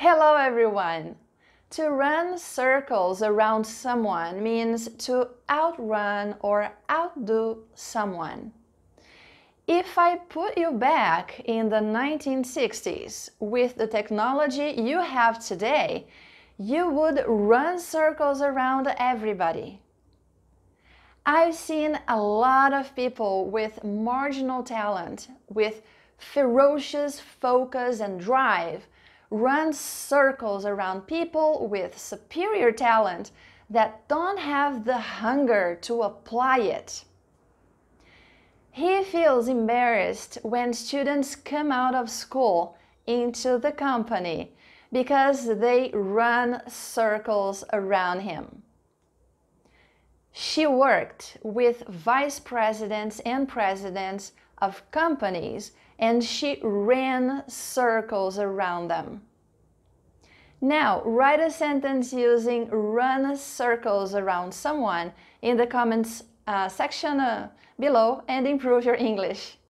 Hello everyone! To run circles around someone means to outrun or outdo someone. If I put you back in the 1960s with the technology you have today, you would run circles around everybody. I've seen a lot of people with marginal talent, with ferocious focus and drive run circles around people with superior talent that don't have the hunger to apply it. He feels embarrassed when students come out of school into the company because they run circles around him. She worked with vice presidents and presidents of companies and she ran circles around them. Now, write a sentence using run circles around someone in the comments uh, section uh, below and improve your English.